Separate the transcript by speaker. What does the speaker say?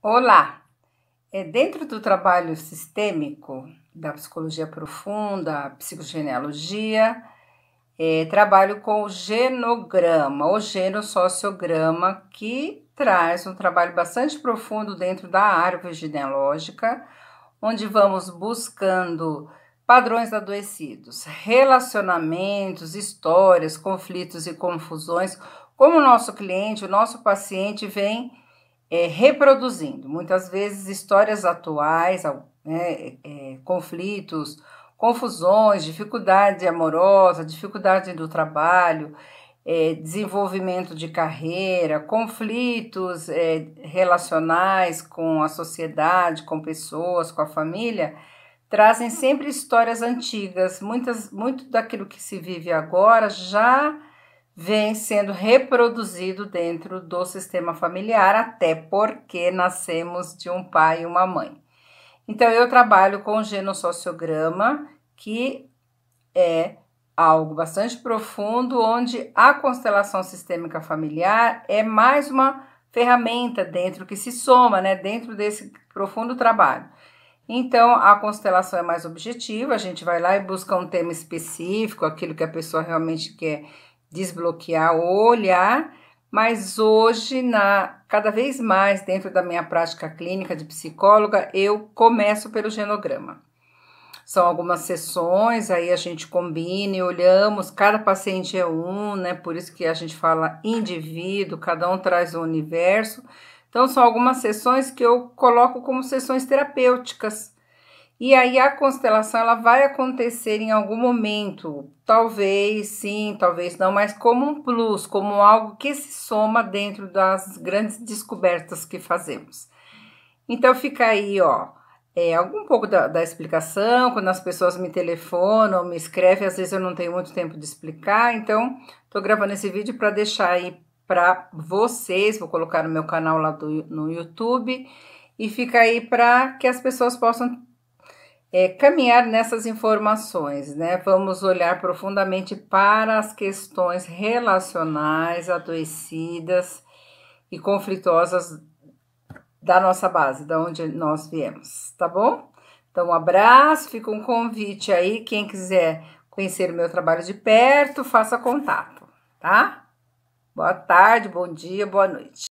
Speaker 1: Olá! É dentro do trabalho sistêmico da psicologia profunda, psicogenealogia, é, trabalho com o genograma, o genossociograma, que traz um trabalho bastante profundo dentro da árvore genealógica, onde vamos buscando padrões adoecidos, relacionamentos, histórias, conflitos e confusões, como o nosso cliente, o nosso paciente vem é, reproduzindo, muitas vezes, histórias atuais, né, é, conflitos, confusões, dificuldade amorosa, dificuldade do trabalho, é, desenvolvimento de carreira, conflitos é, relacionais com a sociedade, com pessoas, com a família, trazem sempre histórias antigas, muitas, muito daquilo que se vive agora já vem sendo reproduzido dentro do sistema familiar, até porque nascemos de um pai e uma mãe. Então, eu trabalho com genossociograma, que é algo bastante profundo, onde a constelação sistêmica familiar é mais uma ferramenta dentro que se soma, né, dentro desse profundo trabalho. Então, a constelação é mais objetiva, a gente vai lá e busca um tema específico, aquilo que a pessoa realmente quer desbloquear o olhar, mas hoje, na cada vez mais dentro da minha prática clínica de psicóloga, eu começo pelo genograma. São algumas sessões, aí a gente combina e olhamos, cada paciente é um, né? Por isso que a gente fala indivíduo, cada um traz um universo. Então, são algumas sessões que eu coloco como sessões terapêuticas e aí a constelação ela vai acontecer em algum momento, talvez sim, talvez não, mas como um plus, como algo que se soma dentro das grandes descobertas que fazemos. Então fica aí, ó, é, algum pouco da, da explicação, quando as pessoas me telefonam, me escrevem, às vezes eu não tenho muito tempo de explicar, então tô gravando esse vídeo para deixar aí para vocês, vou colocar no meu canal lá do, no YouTube e fica aí para que as pessoas possam é, caminhar nessas informações, né? Vamos olhar profundamente para as questões relacionais, adoecidas e conflitosas da nossa base, da onde nós viemos, tá bom? Então, um abraço, fica um convite aí. Quem quiser conhecer o meu trabalho de perto, faça contato, tá? Boa tarde, bom dia, boa noite.